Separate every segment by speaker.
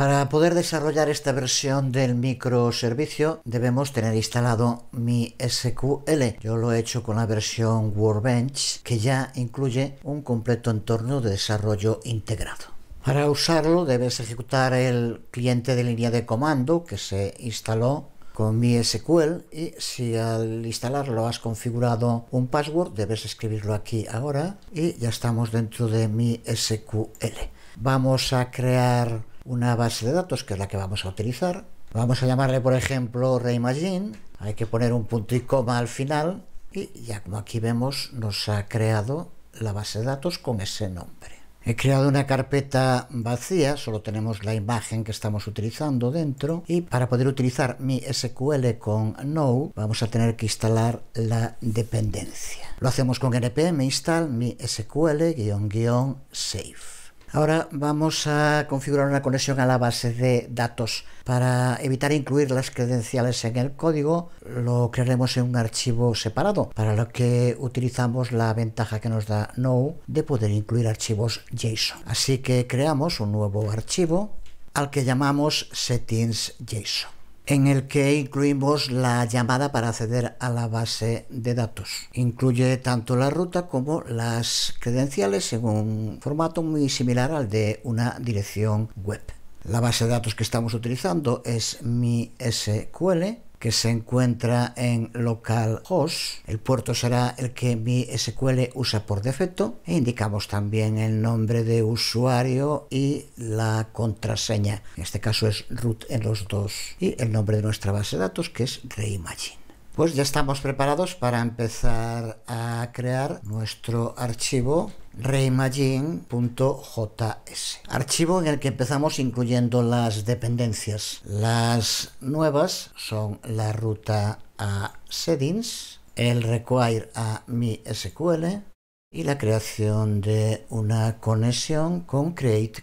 Speaker 1: Para poder desarrollar esta versión del microservicio debemos tener instalado mi SQL. Yo lo he hecho con la versión Workbench que ya incluye un completo entorno de desarrollo integrado. Para usarlo debes ejecutar el cliente de línea de comando que se instaló con mi SQL y si al instalarlo has configurado un password debes escribirlo aquí ahora y ya estamos dentro de mi SQL. Vamos a crear una base de datos que es la que vamos a utilizar. Vamos a llamarle, por ejemplo, Reimagine. Hay que poner un punto y coma al final y ya como aquí vemos nos ha creado la base de datos con ese nombre. He creado una carpeta vacía, solo tenemos la imagen que estamos utilizando dentro y para poder utilizar mi SQL con No vamos a tener que instalar la dependencia. Lo hacemos con npm install mi SQL-save. Ahora vamos a configurar una conexión a la base de datos. Para evitar incluir las credenciales en el código, lo crearemos en un archivo separado, para lo que utilizamos la ventaja que nos da Now de poder incluir archivos JSON. Así que creamos un nuevo archivo al que llamamos settings.json en el que incluimos la llamada para acceder a la base de datos. Incluye tanto la ruta como las credenciales en un formato muy similar al de una dirección web. La base de datos que estamos utilizando es mi SQL que se encuentra en localhost. El puerto será el que mi SQL usa por defecto e indicamos también el nombre de usuario y la contraseña. En este caso es root en los dos y el nombre de nuestra base de datos que es Reimagine pues ya estamos preparados para empezar a crear nuestro archivo reimagine.js. Archivo en el que empezamos incluyendo las dependencias. Las nuevas son la ruta a settings, el require a mi y la creación de una conexión con create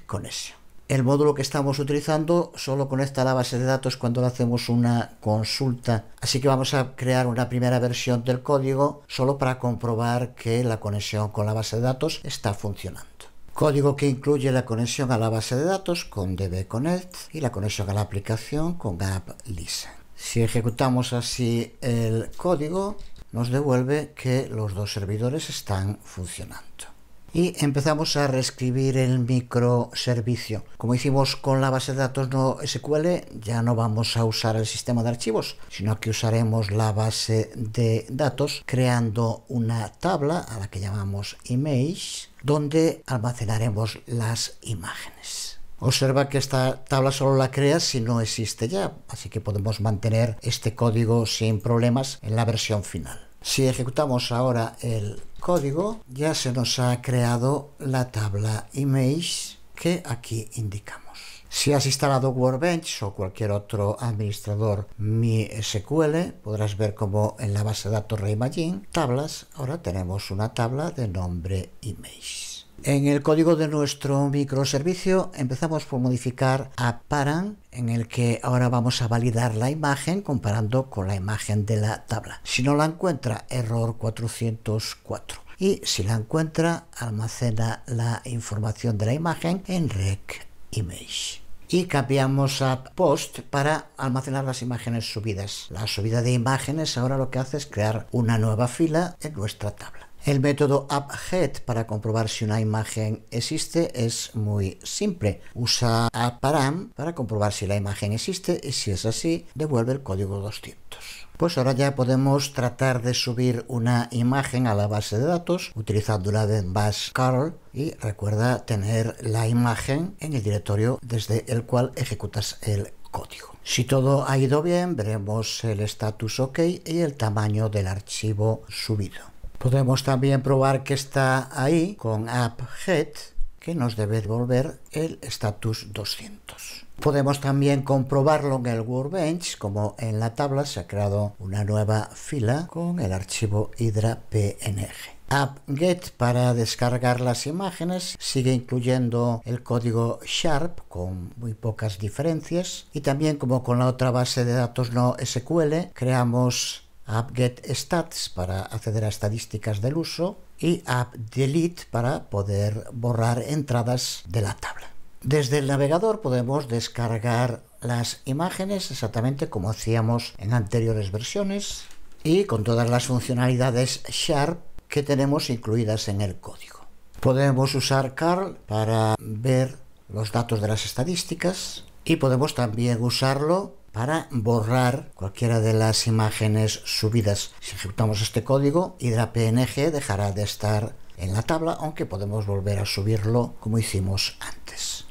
Speaker 1: el módulo que estamos utilizando solo conecta a la base de datos cuando le hacemos una consulta. Así que vamos a crear una primera versión del código solo para comprobar que la conexión con la base de datos está funcionando. Código que incluye la conexión a la base de datos con dbconnect y la conexión a la aplicación con app Si ejecutamos así el código, nos devuelve que los dos servidores están funcionando y empezamos a reescribir el microservicio. Como hicimos con la base de datos no SQL, ya no vamos a usar el sistema de archivos, sino que usaremos la base de datos creando una tabla a la que llamamos image, donde almacenaremos las imágenes. Observa que esta tabla solo la crea si no existe ya, así que podemos mantener este código sin problemas en la versión final. Si ejecutamos ahora el código ya se nos ha creado la tabla image que aquí indicamos. Si has instalado Workbench o cualquier otro administrador MySQL, podrás ver como en la base de datos Reimagine, tablas, ahora tenemos una tabla de nombre image. En el código de nuestro microservicio empezamos por modificar a PARAN en el que ahora vamos a validar la imagen comparando con la imagen de la tabla. Si no la encuentra, error 404 y si la encuentra almacena la información de la imagen en rec image y cambiamos a post para almacenar las imágenes subidas la subida de imágenes ahora lo que hace es crear una nueva fila en nuestra tabla el método AppHead para comprobar si una imagen existe es muy simple. Usa AppParam para comprobar si la imagen existe y si es así, devuelve el código 200. Pues ahora ya podemos tratar de subir una imagen a la base de datos utilizando la de Bash y recuerda tener la imagen en el directorio desde el cual ejecutas el código. Si todo ha ido bien, veremos el status OK y el tamaño del archivo subido. Podemos también probar que está ahí con app que nos debe devolver el status 200. Podemos también comprobarlo en el workbench, como en la tabla se ha creado una nueva fila con el archivo Hydra.png. AppGet para descargar las imágenes sigue incluyendo el código Sharp con muy pocas diferencias y también como con la otra base de datos no SQL creamos app-get-stats para acceder a estadísticas del uso y app-delete para poder borrar entradas de la tabla. Desde el navegador podemos descargar las imágenes exactamente como hacíamos en anteriores versiones y con todas las funcionalidades Sharp que tenemos incluidas en el código. Podemos usar Carl para ver los datos de las estadísticas y podemos también usarlo para borrar cualquiera de las imágenes subidas. Si ejecutamos este código, HidraPNG dejará de estar en la tabla, aunque podemos volver a subirlo como hicimos antes.